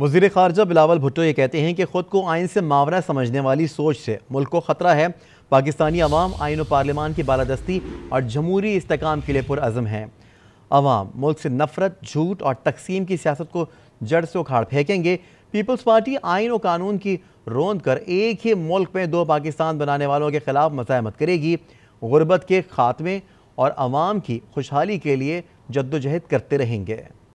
वजीर खारजा बिलावल भुट्टो ये कहते हैं कि ख़ुद को आइन से मावरा समझने वाली सोच से मुल्क को ख़तरा है पाकिस्तानी अवाम आइन और पार्लियामान की बालादस्ती और जमहूरी इसकाम के लिए पुरज़म है अवाम मुल्क से नफरत झूठ और तकसीम की सियासत को जड़ से उखाड़ फेंकेंगे पीपल्स पार्टी आइन और कानून की रोंद कर एक ही मुल्क में दो पाकिस्तान बनाने वालों के ख़िलाफ़ मजामत करेगी गुर्बत के खात्मे और अवाम की खुशहाली के लिए जद्दोजहद करते रहेंगे